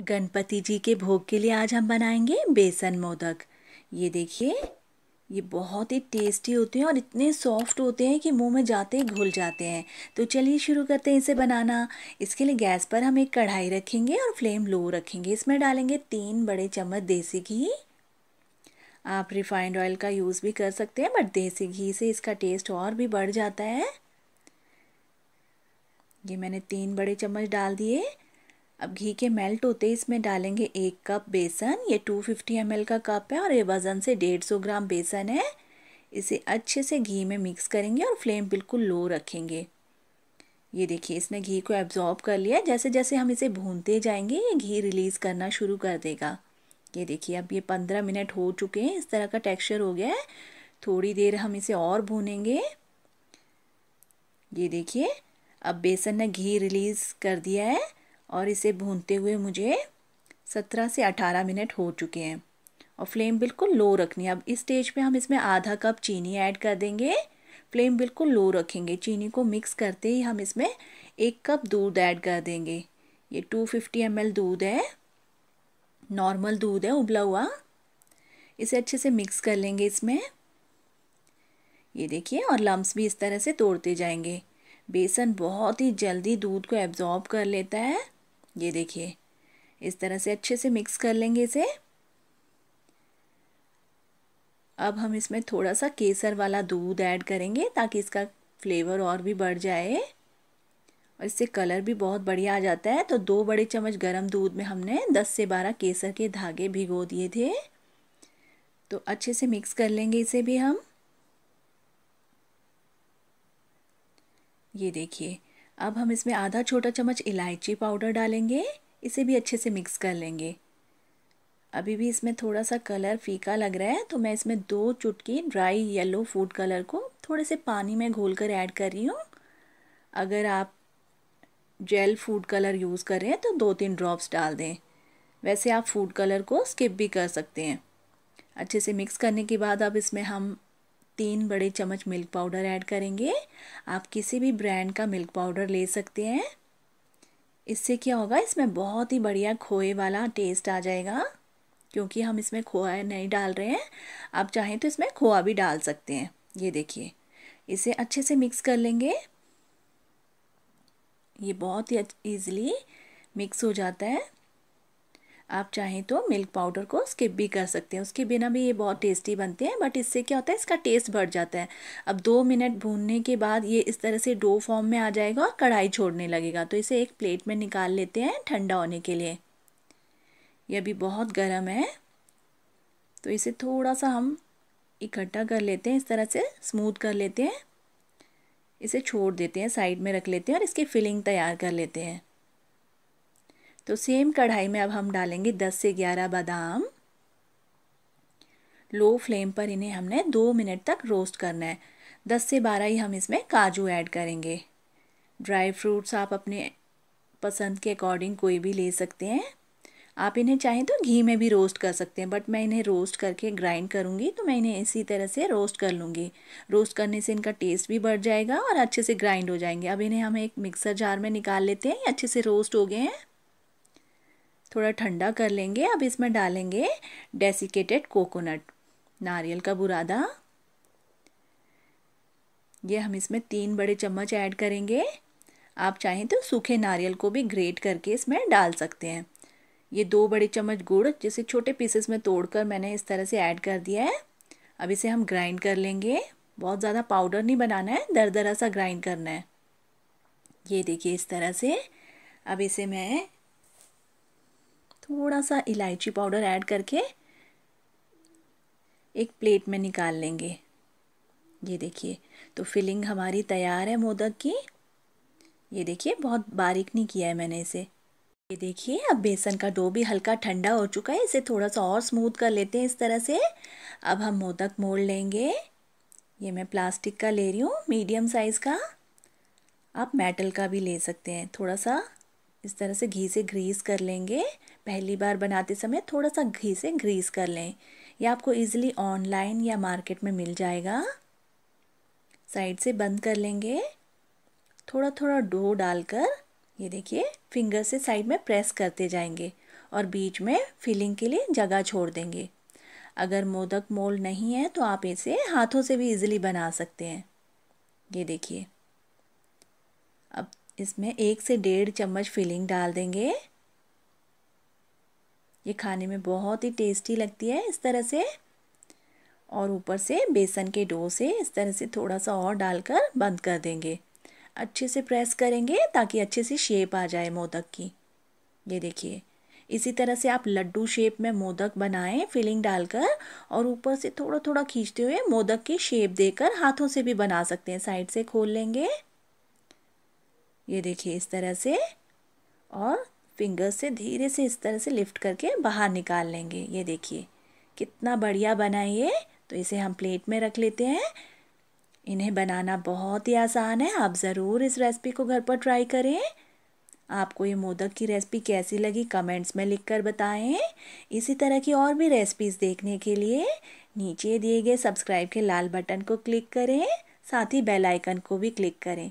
गणपति जी के भोग के लिए आज हम बनाएंगे बेसन मोदक ये देखिए ये बहुत ही टेस्टी होते हैं और इतने सॉफ्ट होते हैं कि मुंह में जाते ही घुल जाते हैं तो चलिए शुरू करते हैं इसे बनाना इसके लिए गैस पर हम एक कढ़ाई रखेंगे और फ्लेम लो रखेंगे इसमें डालेंगे तीन बड़े चम्मच देसी घी आप रिफाइंड ऑयल का यूज़ भी कर सकते हैं बट देसी घी से इसका टेस्ट और भी बढ़ जाता है ये मैंने तीन बड़े चम्मच डाल दिए अब घी के मेल्ट होते इसमें डालेंगे एक कप बेसन ये 250 फिफ्टी का कप है और ये वज़न से 150 ग्राम बेसन है इसे अच्छे से घी में मिक्स करेंगे और फ्लेम बिल्कुल लो रखेंगे ये देखिए इसने घी को एब्जॉर्ब कर लिया जैसे जैसे हम इसे भूनते जाएंगे ये घी रिलीज़ करना शुरू कर देगा ये देखिए अब ये पंद्रह मिनट हो चुके हैं इस तरह का टेक्स्चर हो गया है थोड़ी देर हम इसे और भूनेंगे ये देखिए अब बेसन ने घी रिलीज़ कर दिया है और इसे भूनते हुए मुझे सत्रह से अठारह मिनट हो चुके हैं और फ्लेम बिल्कुल लो रखनी है अब इस स्टेज पे हम इसमें आधा कप चीनी ऐड कर देंगे फ्लेम बिल्कुल लो रखेंगे चीनी को मिक्स करते ही हम इसमें एक कप दूध ऐड कर देंगे ये टू फिफ्टी एम दूध है नॉर्मल दूध है उबला हुआ इसे अच्छे से मिक्स कर लेंगे इसमें ये देखिए और लम्ब्स भी इस तरह से तोड़ते जाएंगे बेसन बहुत ही जल्दी दूध को एब्जॉर्ब कर लेता है ये देखिए इस तरह से अच्छे से मिक्स कर लेंगे इसे अब हम इसमें थोड़ा सा केसर वाला दूध ऐड करेंगे ताकि इसका फ्लेवर और भी बढ़ जाए और इससे कलर भी बहुत बढ़िया आ जाता है तो दो बड़े चम्मच गरम दूध में हमने दस से बारह केसर के धागे भिगो दिए थे तो अच्छे से मिक्स कर लेंगे इसे भी हम ये देखिए अब हम इसमें आधा छोटा चम्मच इलायची पाउडर डालेंगे इसे भी अच्छे से मिक्स कर लेंगे अभी भी इसमें थोड़ा सा कलर फीका लग रहा है तो मैं इसमें दो चुटकी ड्राई येलो फूड कलर को थोड़े से पानी में घोल कर ऐड कर रही हूँ अगर आप जेल फूड कलर यूज़ कर रहे हैं तो दो तीन ड्रॉप्स डाल दें वैसे आप फूड कलर को स्किप भी कर सकते हैं अच्छे से मिक्स करने के बाद अब इसमें हम तीन बड़े चम्मच मिल्क पाउडर ऐड करेंगे आप किसी भी ब्रांड का मिल्क पाउडर ले सकते हैं इससे क्या होगा इसमें बहुत ही बढ़िया खोए वाला टेस्ट आ जाएगा क्योंकि हम इसमें खोआ नहीं डाल रहे हैं आप चाहें तो इसमें खोआ भी डाल सकते हैं ये देखिए इसे अच्छे से मिक्स कर लेंगे ये बहुत ही ईज़िली मिक्स हो जाता है आप चाहें तो मिल्क पाउडर को स्किप भी कर सकते हैं उसके बिना भी ये बहुत टेस्टी बनते हैं बट इससे क्या होता है इसका टेस्ट बढ़ जाता है अब दो मिनट भूनने के बाद ये इस तरह से डो फॉर्म में आ जाएगा और कढ़ाई छोड़ने लगेगा तो इसे एक प्लेट में निकाल लेते हैं ठंडा होने के लिए यह भी बहुत गर्म है तो इसे थोड़ा सा हम इकट्ठा कर लेते हैं इस तरह से स्मूथ कर लेते हैं इसे छोड़ देते हैं साइड में रख लेते हैं और इसकी फिलिंग तैयार कर लेते हैं तो सेम कढ़ाई में अब हम डालेंगे दस से ग्यारह बादाम लो फ्लेम पर इन्हें हमने दो मिनट तक रोस्ट करना है दस से बारह ही हम इसमें काजू ऐड करेंगे ड्राई फ्रूट्स आप अपने पसंद के अकॉर्डिंग कोई भी ले सकते हैं आप इन्हें चाहें तो घी में भी रोस्ट कर सकते हैं बट मैं इन्हें रोस्ट करके ग्राइंड करूँगी तो मैं इन्हें इसी तरह से रोस्ट कर लूँगी रोस्ट करने से इनका टेस्ट भी बढ़ जाएगा और अच्छे से ग्राइंड हो जाएंगे अब इन्हें हम एक मिक्सर जार में निकाल लेते हैं अच्छे से रोस्ट हो गए हैं थोड़ा ठंडा कर लेंगे अब इसमें डालेंगे डेसिकेटेड कोकोनट नारियल का बुरादा ये हम इसमें तीन बड़े चम्मच ऐड करेंगे आप चाहें तो सूखे नारियल को भी ग्रेट करके इसमें डाल सकते हैं ये दो बड़े चम्मच गुड़ जिसे छोटे पीसेस में तोड़कर मैंने इस तरह से ऐड कर दिया है अब इसे हम ग्राइंड कर लेंगे बहुत ज़्यादा पाउडर नहीं बनाना है दर दरा सा ग्राइंड करना है ये देखिए इस तरह से अब इसे मैं थोड़ा सा इलायची पाउडर ऐड करके एक प्लेट में निकाल लेंगे ये देखिए तो फिलिंग हमारी तैयार है मोदक की ये देखिए बहुत बारीक नहीं किया है मैंने इसे ये देखिए अब बेसन का डो भी हल्का ठंडा हो चुका है इसे थोड़ा सा और स्मूथ कर लेते हैं इस तरह से अब हम मोदक मोड़ लेंगे ये मैं प्लास्टिक का ले रही हूँ मीडियम साइज़ का आप मेटल का भी ले सकते हैं थोड़ा सा इस तरह से घी से ग्रीस कर लेंगे पहली बार बनाते समय थोड़ा सा घी से ग्रीस कर लें यह आपको इजीली ऑनलाइन या मार्केट में मिल जाएगा साइड से बंद कर लेंगे थोड़ा थोड़ा डो डालकर ये देखिए फिंगर से साइड में प्रेस करते जाएंगे और बीच में फिलिंग के लिए जगह छोड़ देंगे अगर मोदक मोल नहीं है तो आप इसे हाथों से भी इजीली बना सकते हैं ये देखिए इसमें एक से डेढ़ चम्मच फिलिंग डाल देंगे ये खाने में बहुत ही टेस्टी लगती है इस तरह से और ऊपर से बेसन के डो से इस तरह से थोड़ा सा और डालकर बंद कर देंगे अच्छे से प्रेस करेंगे ताकि अच्छे से शेप आ जाए मोदक की ये देखिए इसी तरह से आप लड्डू शेप में मोदक बनाएं फिलिंग डालकर और ऊपर से थोड़ा थोड़ा खींचते हुए मोदक की शेप देकर हाथों से भी बना सकते हैं साइड से खोल लेंगे ये देखिए इस तरह से और फिंगर से धीरे से इस तरह से लिफ्ट करके बाहर निकाल लेंगे ये देखिए कितना बढ़िया बना ये तो इसे हम प्लेट में रख लेते हैं इन्हें बनाना बहुत ही आसान है आप ज़रूर इस रेसिपी को घर पर ट्राई करें आपको ये मोदक की रेसिपी कैसी लगी कमेंट्स में लिखकर बताएं इसी तरह की और भी रेसिपीज़ देखने के लिए नीचे दिए गए सब्सक्राइब के लाल बटन को क्लिक करें साथ ही बेल आइकन को भी क्लिक करें